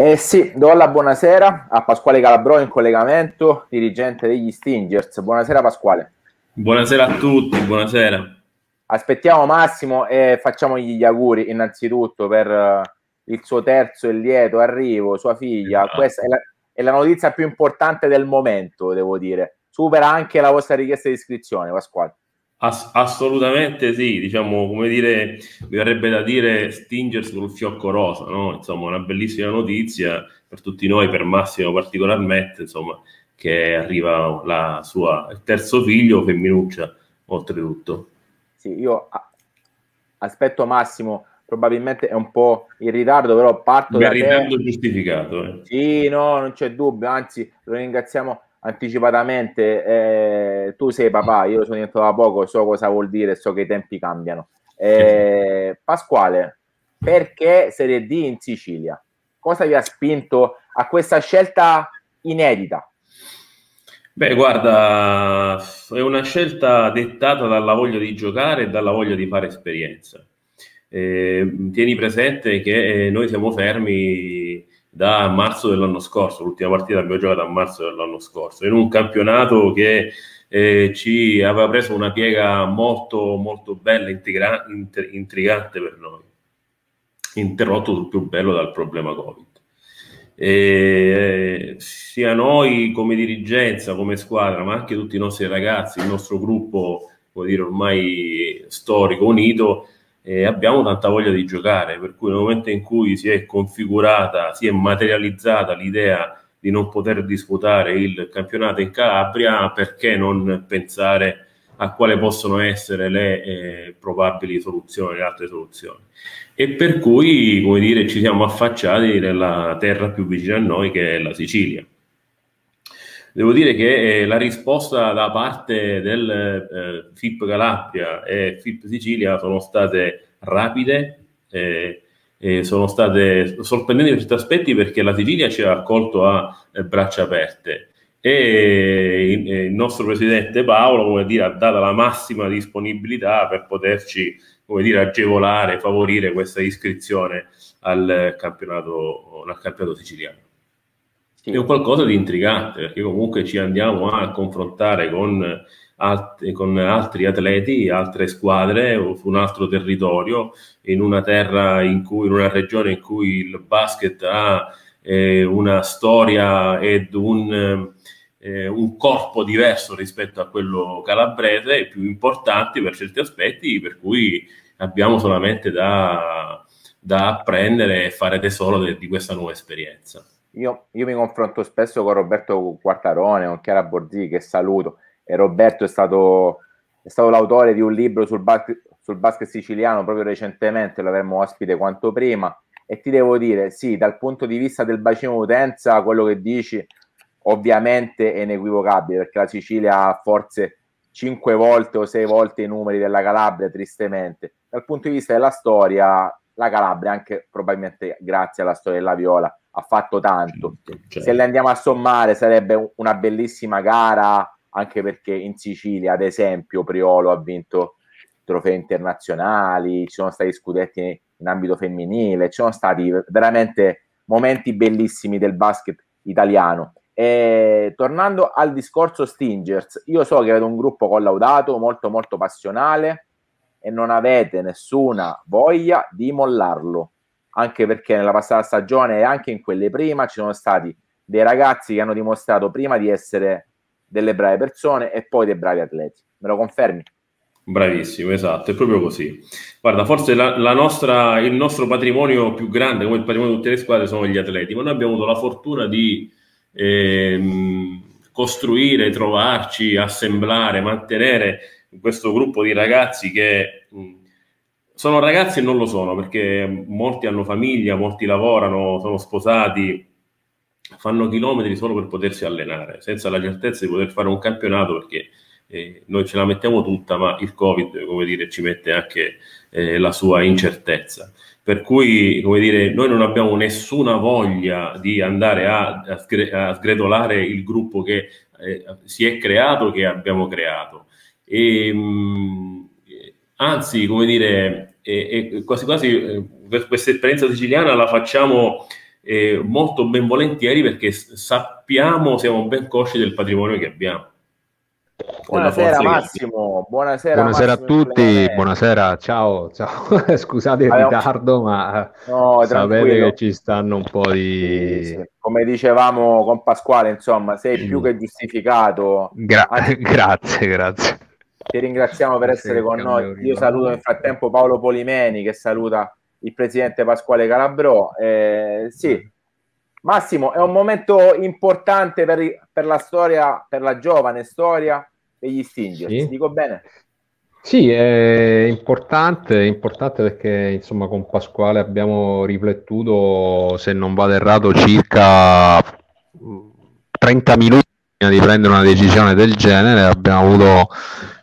Eh sì, do la buonasera a Pasquale Calabro in collegamento, dirigente degli Stingers. Buonasera Pasquale. Buonasera a tutti, buonasera. Aspettiamo Massimo e facciamogli gli auguri innanzitutto per eh, il suo terzo e lieto arrivo, sua figlia. Esatto. Questa è la, è la notizia più importante del momento, devo dire. Supera anche la vostra richiesta di iscrizione, Pasquale. Ass- assolutamente sì, diciamo come dire, mi verrebbe da dire stingersi col fiocco rosa, no? insomma una bellissima notizia per tutti noi, per Massimo particolarmente, insomma che arriva la sua il terzo figlio, femminuccia oltretutto. Sì, io a- aspetto Massimo, probabilmente è un po' in ritardo, però parto... Per da ritardo te. giustificato. Eh. Sì, no, non c'è dubbio, anzi lo ringraziamo anticipatamente, eh, tu sei papà, mm. io sono dentro da poco, so cosa vuol dire, so che i tempi cambiano. Eh, Pasquale, perché Serie D in Sicilia? Cosa vi ha spinto a questa scelta inedita? Beh, guarda, è una scelta dettata dalla voglia di giocare e dalla voglia di fare esperienza. Eh, tieni presente che eh, noi siamo fermi da marzo dell'anno scorso, l'ultima partita abbiamo giocato a marzo dell'anno scorso, in un campionato che eh, ci aveva preso una piega molto, molto bella, integra- inter- intrigante per noi, interrotto sul più bello dal problema Covid. E, eh, sia noi come dirigenza, come squadra, ma anche tutti i nostri ragazzi, il nostro gruppo, come dire, ormai storico, unito, e abbiamo tanta voglia di giocare, per cui nel momento in cui si è configurata, si è materializzata l'idea di non poter disputare il campionato in Calabria, perché non pensare a quale possono essere le eh, probabili soluzioni, le altre soluzioni. E per cui, come dire, ci siamo affacciati nella terra più vicina a noi che è la Sicilia. Devo dire che eh, la risposta da parte del eh, FIP Galappia e FIP Sicilia sono state rapide, eh, sono state sorprendenti per certi aspetti perché la Sicilia ci ha accolto a eh, braccia aperte e eh, eh, il nostro presidente Paolo dire, ha dato la massima disponibilità per poterci dire, agevolare, favorire questa iscrizione al campionato, al campionato siciliano. Sì. È un qualcosa di intrigante, perché comunque ci andiamo a confrontare con, alt- con altri atleti, altre squadre, su un altro territorio, in una terra in cui, in una regione in cui il basket ha eh, una storia ed un... Eh, un corpo diverso rispetto a quello calabrese, più importanti per certi aspetti, per cui abbiamo solamente da, da apprendere e fare tesoro de, di questa nuova esperienza io, io, mi confronto spesso con Roberto Quartarone, con Chiara Borzi, che saluto, e Roberto è stato, è stato l'autore di un libro sul, basket, sul basket siciliano proprio recentemente, l'avremmo ospite quanto prima, e ti devo dire, sì, dal punto di vista del bacino utenza, quello che dici ovviamente è inequivocabile, perché la Sicilia ha forse cinque volte o sei volte i numeri della Calabria, tristemente. Dal punto di vista della storia, la Calabria, anche probabilmente grazie alla storia della Viola, ha fatto tanto. Certo. certo. Se le andiamo a sommare sarebbe una bellissima gara, anche perché in Sicilia, ad esempio, Priolo ha vinto trofei internazionali, ci sono stati scudetti in ambito femminile, ci sono stati veramente momenti bellissimi del basket italiano. E tornando al discorso Stingers, io so che avete un gruppo collaudato, molto molto passionale, e non avete nessuna voglia di mollarlo. Anche perché nella passata stagione e anche in quelle prima ci sono stati dei ragazzi che hanno dimostrato prima di essere delle brave persone e poi dei bravi atleti. Me lo confermi? Bravissimo, esatto, è proprio così. Guarda, forse la, la nostra, il nostro patrimonio più grande, come il patrimonio di tutte le squadre, sono gli atleti, ma noi abbiamo avuto la fortuna di eh, costruire, trovarci, assemblare, mantenere questo gruppo di ragazzi che mm, sono ragazzi e non lo sono, perché molti hanno famiglia, molti lavorano, sono sposati, fanno chilometri solo per potersi allenare, senza la certezza di poter fare un campionato perché eh, noi ce la mettiamo tutta, ma il Covid, come dire, ci mette anche eh, la sua incertezza. Per cui, come dire, noi non abbiamo nessuna voglia di andare a, a, sgretolare il gruppo che eh, si è creato, che abbiamo creato. E, ehm, anzi, come dire, e, e quasi quasi eh, questa esperienza siciliana la facciamo eh, molto ben volentieri perché sappiamo, siamo ben cosci del patrimonio che abbiamo. Buonasera Massimo, buonasera, buonasera Massimo a tutti, Clemente. buonasera, ciao, ciao. scusate il ritardo ma no, sapete tranquillo. che ci stanno un po' di... Sì, sì. Come dicevamo con Pasquale, insomma, sei mm. più che giustificato. Gra- Anzi... grazie, grazie ti ringraziamo per essere con noi. Io saluto nel frattempo Paolo Polimeni che saluta il presidente Pasquale Calabrò. Eh, sì, eh. Massimo, è un momento importante per, per, la storia, per la giovane storia degli Stingers, sì. dico bene? Sì, è importante, è importante perché insomma con Pasquale abbiamo riflettuto, se non vado errato, circa 30 minuti prima di prendere una decisione del genere, abbiamo avuto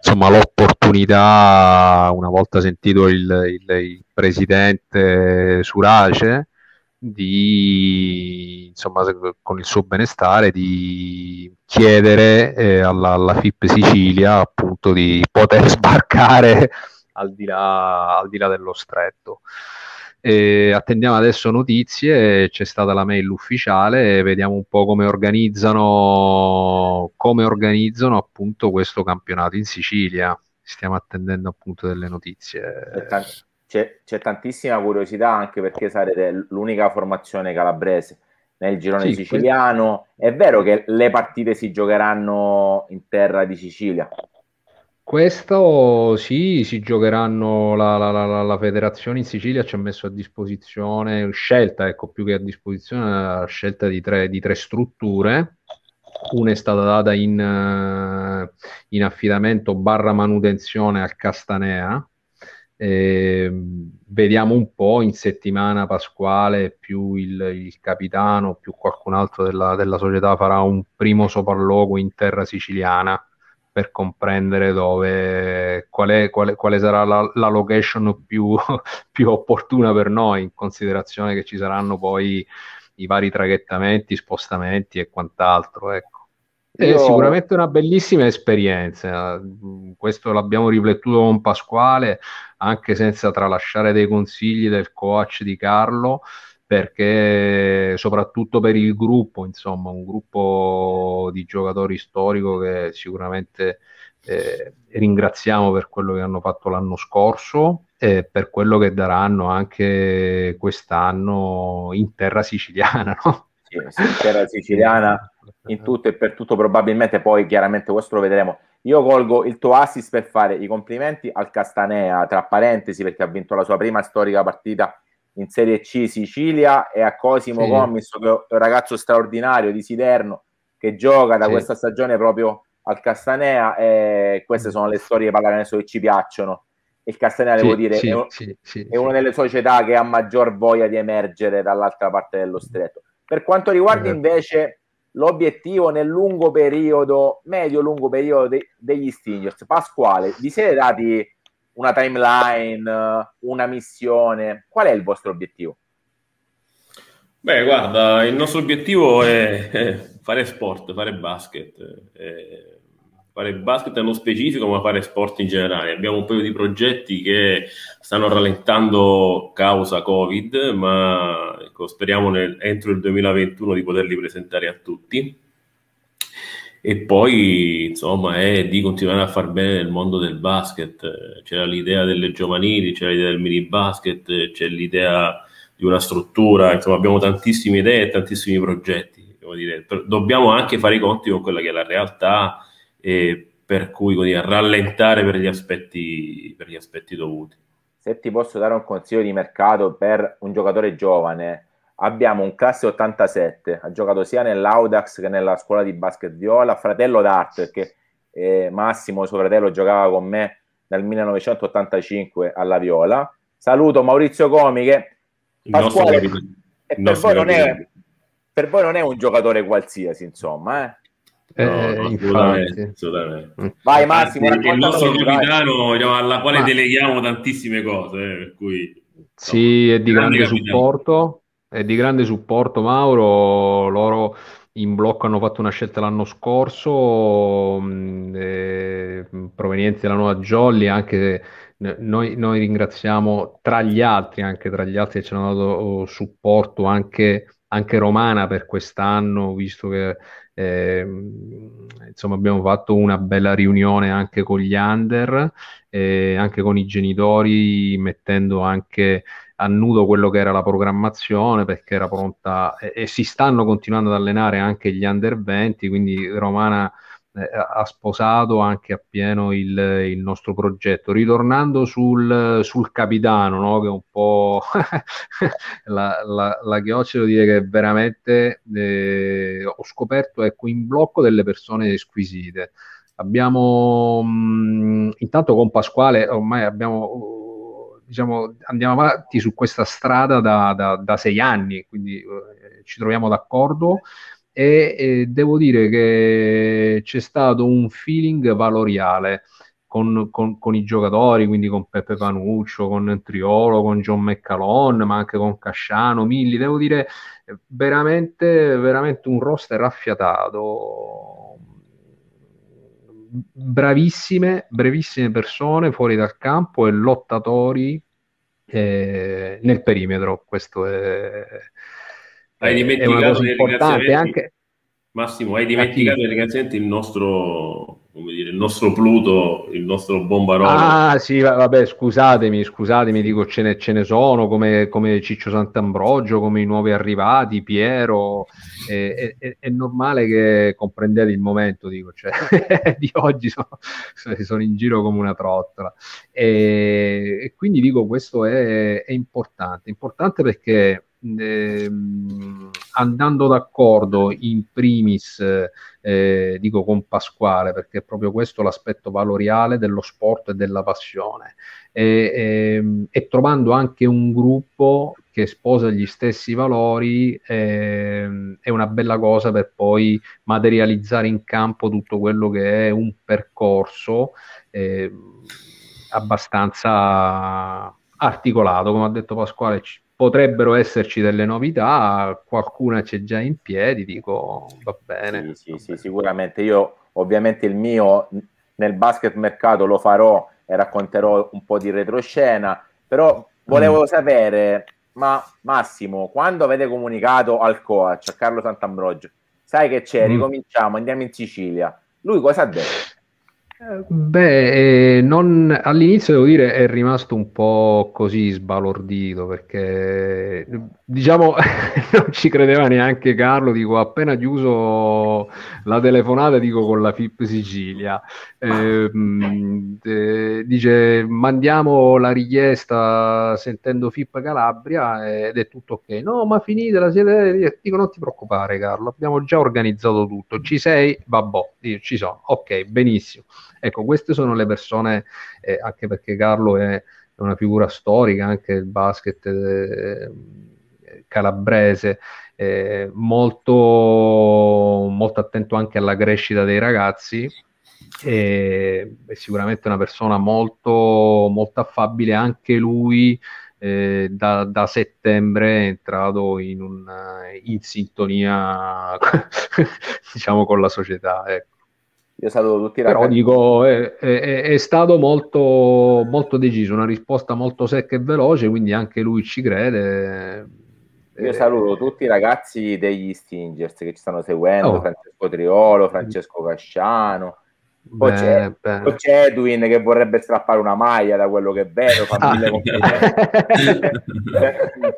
insomma, l'opportunità, una volta sentito il, il, il presidente Surace, di, insomma, con il suo benestare, di chiedere eh, alla, alla, FIP Sicilia appunto di poter sbarcare al di là, al di là dello stretto. E attendiamo adesso notizie, c'è stata la mail ufficiale vediamo un po' come organizzano, come organizzano appunto questo campionato in Sicilia. Stiamo attendendo appunto delle notizie. C'è, c'è tantissima curiosità anche perché sarete l'unica formazione calabrese nel girone sì, siciliano. È vero che le partite si giocheranno in terra di Sicilia, questo sì, si giocheranno, la, la, la, la, federazione in Sicilia ci ha messo a disposizione, scelta, ecco, più che a disposizione, la scelta di tre, di tre strutture. Una è stata data in, eh, in affidamento barra manutenzione al Castanea. Eh, vediamo un po' in settimana pasquale più il, il capitano più qualcun altro della, della società farà un primo sopralluogo in terra siciliana per comprendere dove, qual è, quale, quale sarà la, la location più, più opportuna per noi, in considerazione che ci saranno poi i vari traghettamenti, spostamenti e quant'altro. Ecco. È Io... sicuramente una bellissima esperienza, questo l'abbiamo riflettuto con Pasquale, anche senza tralasciare dei consigli del coach di Carlo, perché soprattutto per il gruppo, insomma, un gruppo di giocatori storico che sicuramente eh, ringraziamo per quello che hanno fatto l'anno scorso e per quello che daranno anche quest'anno in terra siciliana, no? Sì, in terra siciliana, in tutto e per tutto, probabilmente poi chiaramente questo lo vedremo. Io colgo il tuo assist per fare i complimenti al Castanea, tra parentesi, perché ha vinto la sua prima storica partita in Serie C Sicilia e a Cosimo sì. Commisso, che è un ragazzo straordinario di Siderno che gioca da sì. questa stagione proprio al Castanea. E queste sono le storie di pallacanestro che ci piacciono. Il Castanea, sì, devo dire, è, un, è una delle società che ha maggior voglia di emergere dall'altra parte dello stretto. Per quanto riguarda esatto. invece l'obiettivo nel lungo periodo, medio-lungo periodo de- degli Stingers, Pasquale, vi siete dati una timeline, una missione? Qual è il vostro obiettivo? Beh, guarda, il nostro obiettivo è, fare sport, fare basket. È fare basket nello specifico, ma fare sport in generale. Abbiamo un paio di progetti che stanno rallentando causa Covid, ma ecco, speriamo nel, entro il 2021 di poterli presentare a tutti e poi insomma è di continuare a far bene nel mondo del basket. C'era l'idea delle giovanili, c'era l'idea del mini basket, c'è l'idea di una struttura, insomma abbiamo tantissime idee e tantissimi progetti. Dire. Dobbiamo anche fare i conti con quella che è la realtà e per cui dire, rallentare per gli, aspetti, per gli aspetti dovuti. Se ti posso dare un consiglio di mercato per un giocatore giovane, abbiamo un classe 87, ha giocato sia nell'Audax che nella scuola di basket viola, fratello d'arte, perché eh, Massimo, suo fratello, giocava con me dal 1985 alla viola. Saluto Maurizio Comi che Pasquale, per, voi non è, per voi non è un giocatore qualsiasi, insomma, eh? eh no, eh, assolutamente, Vai Massimo, Anzi, il nostro capitano diciamo, alla quale Ma... deleghiamo tantissime cose, eh, per cui... Sì, è di grande, grande supporto, è di grande supporto Mauro, loro in blocco hanno fatto una scelta l'anno scorso, mm, eh, provenienti dalla nuova Jolly, anche noi, noi, ringraziamo tra gli altri, anche tra gli altri che ci hanno dato oh, supporto anche, anche Romana per quest'anno, visto che eh, insomma abbiamo fatto una bella riunione anche con gli under, eh, anche con i genitori, mettendo anche a nudo quello che era la programmazione perché era pronta e, e si stanno continuando ad allenare anche gli under 20, quindi Romana eh, ha sposato anche appieno il, il nostro progetto. Ritornando sul, sul capitano, no? che è un po' la, la, la chioccia, devo dire che veramente eh, ho scoperto ecco, in blocco delle persone squisite. Abbiamo mh, mm, intanto con Pasquale ormai abbiamo diciamo, andiamo avanti su questa strada da, da, da sei anni, quindi eh, ci troviamo d'accordo e eh, devo dire che c'è stato un feeling valoriale. Con, con, con, i giocatori, quindi con Peppe Panuccio, con Triolo, con John McCallon, ma anche con Casciano, Milli, devo dire veramente, veramente un roster raffiatato bravissime, brevissime persone fuori dal campo e lottatori eh, nel perimetro. Questo è, hai dimenticato è una cosa importante. Anche... Massimo, hai dimenticato di ringraziamenti il nostro come dire, il nostro Pluto, il nostro bombarone. Ah sì, vabbè, scusatemi, scusatemi, dico ce ne, ce ne sono come, come, Ciccio Sant'Ambrogio, come i nuovi arrivati, Piero, eh, eh, è normale che comprendete il momento, dico, cioè, di oggi sono, sono, in giro come una trottola. E, e quindi dico, questo è, è importante, importante perché ehm, andando d'accordo in primis, eh, dico con Pasquale, perché è proprio questo l'aspetto valoriale dello sport e della passione, e, ehm, e trovando anche un gruppo che sposa gli stessi valori ehm, è una bella cosa per poi materializzare in campo tutto quello che è un percorso ehm, abbastanza articolato, come ha detto Pasquale, c- potrebbero esserci delle novità, qualcuna c'è già in piedi, dico va bene. Sì, sì, sì, sicuramente io ovviamente il mio nel basket mercato lo farò e racconterò un po' di retroscena, però volevo mm. sapere, ma Massimo, quando avete comunicato al coach, a Carlo Sant'Ambrogio, sai che c'è, mm. ricominciamo, andiamo in Sicilia, lui cosa ha detto? Beh, eh, non, all'inizio devo dire è rimasto un po' così sbalordito perché diciamo non ci credeva neanche Carlo, dico appena chiuso la telefonata dico con la FIP Sicilia, eh, eh, dice mandiamo la richiesta sentendo FIP Calabria ed è tutto ok, no ma finite la siete, dico non ti preoccupare Carlo, abbiamo già organizzato tutto, ci sei? Vabbò, io ci sono, ok benissimo Ecco, queste sono le persone, eh, anche perché Carlo è una figura storica anche del basket eh, calabrese, eh, molto, molto attento anche alla crescita dei ragazzi. è sicuramente una persona molto, molto affabile anche lui eh, da, da, settembre è entrato in, un, eh, in sintonia diciamo con la società ecco. Io saluto tutti i ragazzi. Però dico, è, è, è stato molto, molto, deciso, una risposta molto secca e veloce, quindi anche lui ci crede. Io saluto tutti i ragazzi degli Stingers che ci stanno seguendo, oh. Francesco Triolo, Francesco Casciano. Poi, beh, c'è, beh. poi c'è Edwin che vorrebbe strappare una maglia da quello che è bello, fa ah. mille ah.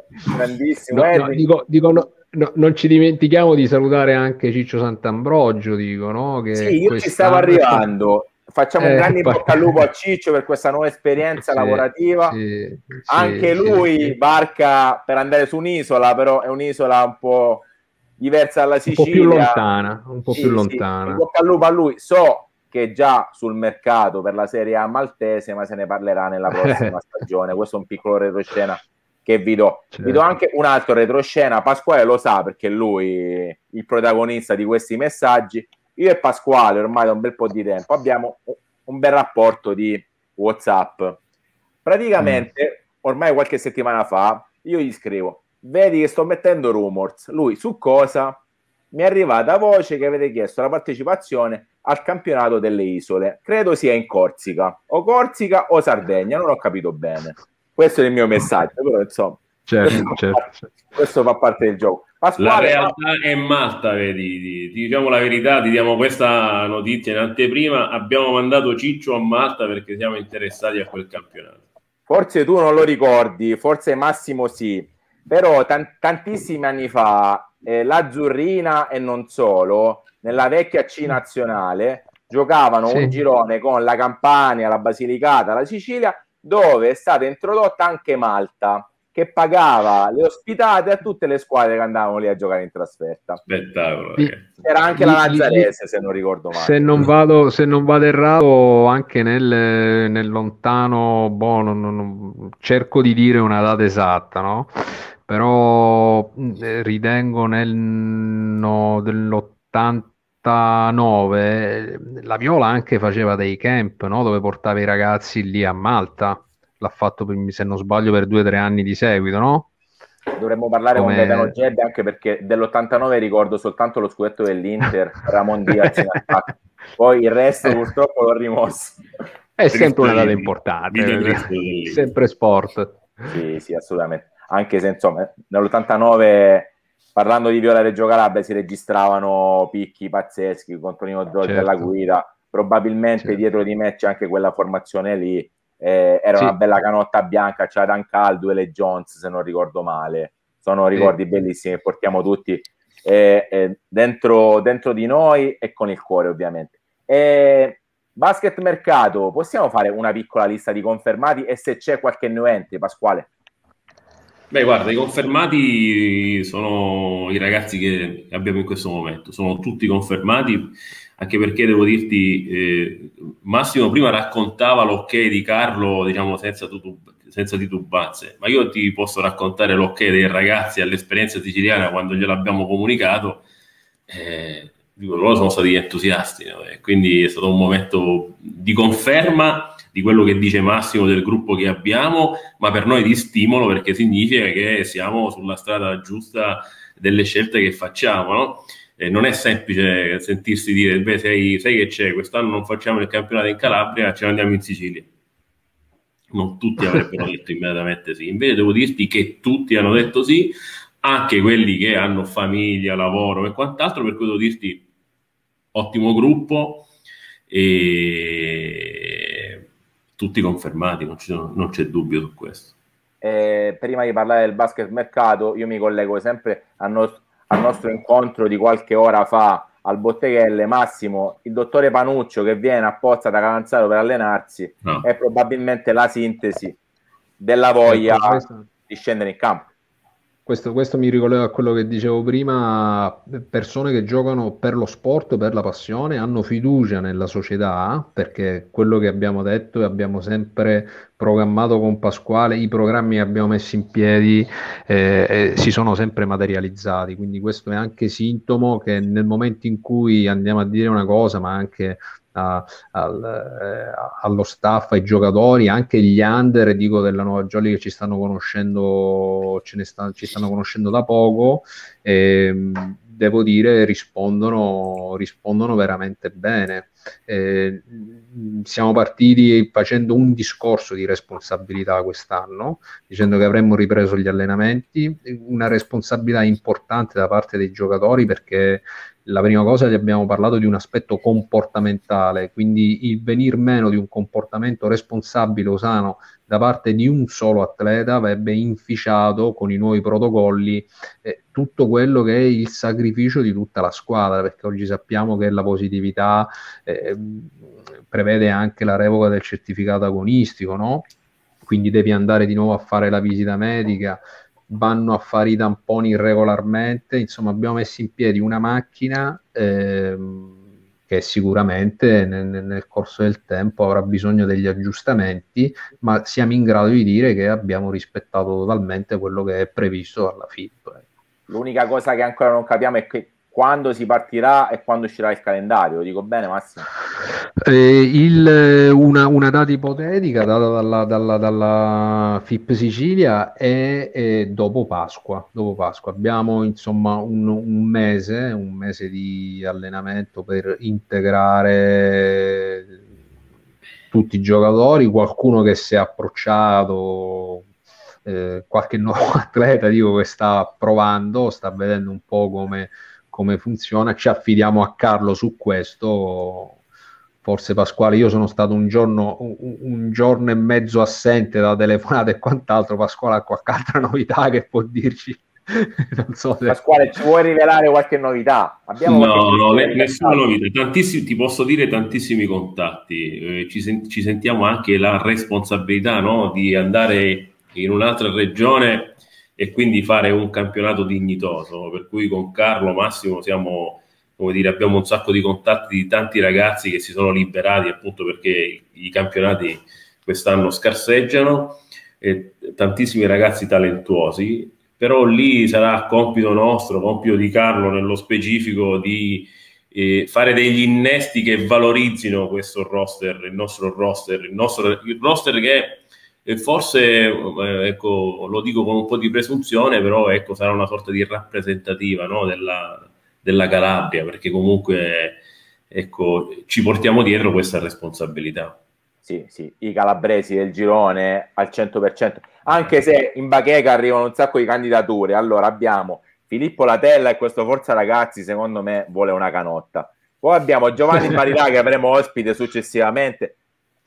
Grandissimo. No, no, dico, dico no, No, non ci dimentichiamo di salutare anche Ciccio Sant'Ambrogio, dico, no? Che sì, io ci stavo arrivando. Facciamo eh, un grande par- bocca al lupo a Ciccio per questa nuova esperienza sì, lavorativa. Sì, anche sì, lui barca per andare su un'isola, però è un'isola un po' diversa dalla Sicilia. Un po' più lontana. Un po' più lontana. bocca al lupo a lui. So che è già sul mercato per la Serie A maltese, ma se ne parlerà nella prossima stagione. Questo è un piccolo retroscena che vi do. Certo. Vi do certo. anche un altro retroscena, Pasquale lo sa perché lui è il protagonista di questi messaggi. Io e Pasquale ormai da un bel po' di tempo abbiamo un bel rapporto di WhatsApp. Praticamente, mm. ormai qualche settimana fa, io gli scrivo, vedi che sto mettendo rumors. Lui su cosa? Mi è arrivata voce che avete chiesto la partecipazione al campionato delle isole. Credo sia in Corsica, o Corsica o Sardegna, non ho capito bene. Questo è il mio messaggio, però insomma, certo, questo, certo, fa parte, certo. questo, fa parte, del gioco. Pasquale, la realtà è matta, vedi, ti, ti diciamo la verità, ti diamo questa notizia in anteprima, abbiamo mandato Ciccio a Malta perché siamo interessati a quel campionato. Forse tu non lo ricordi, forse Massimo sì, però tan- tantissimi anni fa eh, l'Azzurrina e non solo, nella vecchia C nazionale, giocavano sì. un girone con la Campania, la Basilicata, la Sicilia dove è stata introdotta anche Malta, che pagava le ospitate a tutte le squadre che andavano lì a giocare in trasferta. Spettacolo. Era anche la Nazarese, se non ricordo male. Se non vado, se non vado errato, anche nel, nel lontano, boh, non, non, cerco di dire una data esatta, no? Però eh, ritengo nel no, dell'80 99 la Viola anche faceva dei camp no? dove portava i ragazzi lì a Malta. L'ha fatto, per, se non sbaglio, per due o tre anni di seguito, no? Dovremmo parlare Come... con Gaetano Gedde anche perché dell'89 ricordo soltanto lo scudetto dell'Inter, Ramon Diaz Poi il resto purtroppo l'ho rimosso. È sempre una data importante, sempre sport. Sì, sì, assolutamente. Anche se insomma, nell'89 parlando di Viola Reggio Calabria si registravano picchi pazzeschi con Tonino Giorgio certo. alla guida probabilmente certo. dietro di me c'è anche quella formazione lì eh, era sì. una bella canotta bianca c'era Dan Caldo e le Jones se non ricordo male sono ricordi sì. bellissimi che portiamo tutti eh, eh, dentro, dentro, di noi e con il cuore ovviamente e basket mercato possiamo fare una piccola lista di confermati e se c'è qualche new entry Pasquale Beh, guarda, i confermati sono i ragazzi che abbiamo in questo momento, sono tutti confermati, anche perché devo dirti, eh, Massimo prima raccontava l'ok di Carlo, diciamo, senza, tutub- senza titubanze, ma io ti posso raccontare l'ok dei ragazzi all'esperienza siciliana quando gliel'abbiamo comunicato, eh, loro sono stati entusiasti, no? quindi è stato un momento di conferma di quello che dice Massimo del gruppo che abbiamo, ma per noi di stimolo perché significa che siamo sulla strada giusta delle scelte che facciamo. No? Eh, non è semplice sentirsi dire, beh, sai, sai, che c'è, quest'anno non facciamo il campionato in Calabria, ce ne andiamo in Sicilia. Non tutti avrebbero detto immediatamente sì, invece devo dirti che tutti hanno detto sì, anche quelli che hanno famiglia, lavoro e quant'altro, per cui devo dirti ottimo gruppo e tutti confermati, non, ci, non c'è dubbio su questo. Eh, prima di parlare del basket mercato, io mi collego sempre al, no- al nostro incontro di qualche ora fa al Botteghelle Massimo, il dottore Panuccio che viene apposta da Cavanzaro per allenarsi no. è probabilmente la sintesi della voglia ecco, di scendere in campo. Questo, questo, mi ricollega a quello che dicevo prima, persone che giocano per lo sport, per la passione, hanno fiducia nella società, perché quello che abbiamo detto e abbiamo sempre programmato con Pasquale, i programmi che abbiamo messo in piedi eh, eh, si sono sempre materializzati, quindi questo è anche sintomo che nel momento in cui andiamo a dire una cosa, ma anche a, al, eh, allo staff, ai giocatori, anche gli under, dico della Nuova Jolly che ci stanno conoscendo, ce ne sta, ci stanno conoscendo da poco. Ehm, devo dire, rispondono, rispondono veramente bene. Eh, siamo partiti facendo un discorso di responsabilità quest'anno, dicendo che avremmo ripreso gli allenamenti, una responsabilità importante da parte dei giocatori perché la prima cosa, ti abbiamo parlato di un aspetto comportamentale, quindi il venir meno di un comportamento responsabile o sano da parte di un solo atleta avrebbe inficiato con i nuovi protocolli eh, tutto quello che è il sacrificio di tutta la squadra, perché oggi sappiamo che la positività eh, prevede anche la revoca del certificato agonistico, no? Quindi devi andare di nuovo a fare la visita medica, vanno a fare i tamponi regolarmente, insomma abbiamo messo in piedi una macchina ehm, che sicuramente nel, nel, corso del tempo avrà bisogno degli aggiustamenti, ma siamo in grado di dire che abbiamo rispettato totalmente quello che è previsto dalla FIP. Ecco. L'unica cosa che ancora non capiamo è che quando si partirà e quando uscirà il calendario. Lo dico bene, Massimo? Eh, il, eh, una, una, data ipotetica data dalla, dalla, dalla FIP Sicilia è, è dopo, Pasqua, dopo Pasqua. Abbiamo insomma un, un, mese, un mese di allenamento per integrare tutti i giocatori, qualcuno che si è approcciato. Eh, qualche nuovo atleta dico, che sta provando, sta vedendo un po' come, come funziona, ci affidiamo a Carlo su questo. Forse Pasquale, io sono stato un giorno, un, un giorno e mezzo assente da telefonate e quant'altro. Pasquale ha qualche altra novità che può dirci? non so se... Pasquale, ci vuoi rivelare qualche novità? Abbiamo no, qualche no, novità. nessuna novità. Tantissimi, ti posso dire tantissimi contatti. Eh, ci, sen- ci, sentiamo anche la responsabilità no? di andare in un'altra regione e quindi fare un campionato dignitoso, per cui con Carlo Massimo siamo, come dire, abbiamo un sacco di contatti di tanti ragazzi che si sono liberati appunto perché i campionati quest'anno scarseggiano, e tantissimi ragazzi talentuosi, però lì sarà compito nostro, compito di Carlo nello specifico di eh, fare degli innesti che valorizzino questo roster, il nostro roster, il, nostro, il roster che È, e forse, eh, ecco, lo dico con un po' di presunzione, però ecco, sarà una sorta di rappresentativa no? della, della, Calabria, perché comunque ecco, ci portiamo dietro questa responsabilità. Sì, sì, i calabresi del girone al 100%, anche se in bacheca arrivano un sacco di candidature. Allora abbiamo Filippo Latella e questo Forza Ragazzi, secondo me, vuole una canotta. Poi abbiamo Giovanni Marilà che avremo ospite successivamente,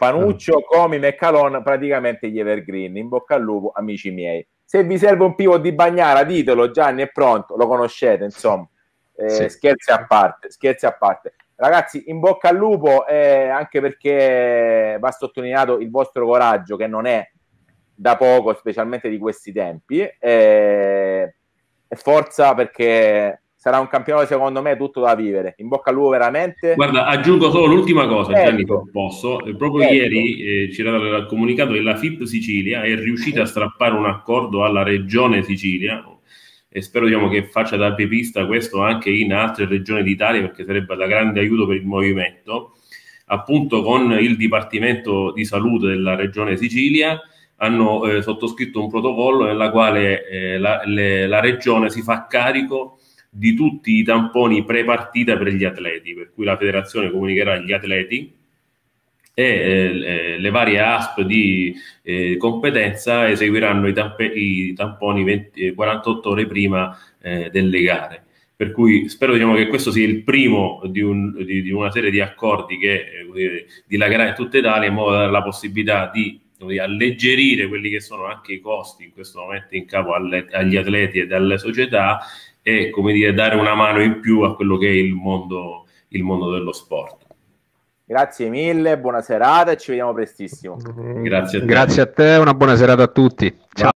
Panuccio, ah. Comi, Meccalon, praticamente gli evergreen. In bocca al lupo, amici miei. Se vi serve un pivot di Bagnara, ditelo, Gianni è pronto, lo conoscete, insomma. Eh, sì. Scherzi a parte, scherzi a parte. Ragazzi, in bocca al lupo, eh, anche perché va sottolineato il vostro coraggio, che non è da poco, specialmente di questi tempi. Eh, forza perché sarà un campionato secondo me tutto da vivere. In bocca al lupo veramente. Guarda, aggiungo solo l'ultima cosa, certo. Gianni, posso. Eh, proprio Certo. ieri eh, ci era comunicato che la FIP Sicilia è riuscita a strappare un accordo alla regione Sicilia e spero diciamo, che faccia da pipista questo anche in altre regioni d'Italia perché sarebbe da grande aiuto per il movimento. Appunto con il Dipartimento di Salute della regione Sicilia hanno eh, sottoscritto un protocollo nella quale eh, la, le, la regione si fa carico di tutti i tamponi pre-partita per gli atleti, per cui la federazione comunicherà agli atleti e eh, le varie ASP di eh, competenza eseguiranno i, tamp- i tamponi 20, 48 eh, ore prima eh, delle gare. Per cui spero diciamo, che questo sia il primo di, un, di, di una serie di accordi che eh, dilagherà in tutta Italia in modo da dare la possibilità di, di alleggerire quelli che sono anche i costi in questo momento in capo alle, agli atleti e alle società e come dire, dare una mano in più a quello che è il mondo, il mondo dello sport. Grazie mille, buona serata e ci vediamo prestissimo. Mm. Grazie a te. Grazie a te, una buona serata a tutti. Ciao.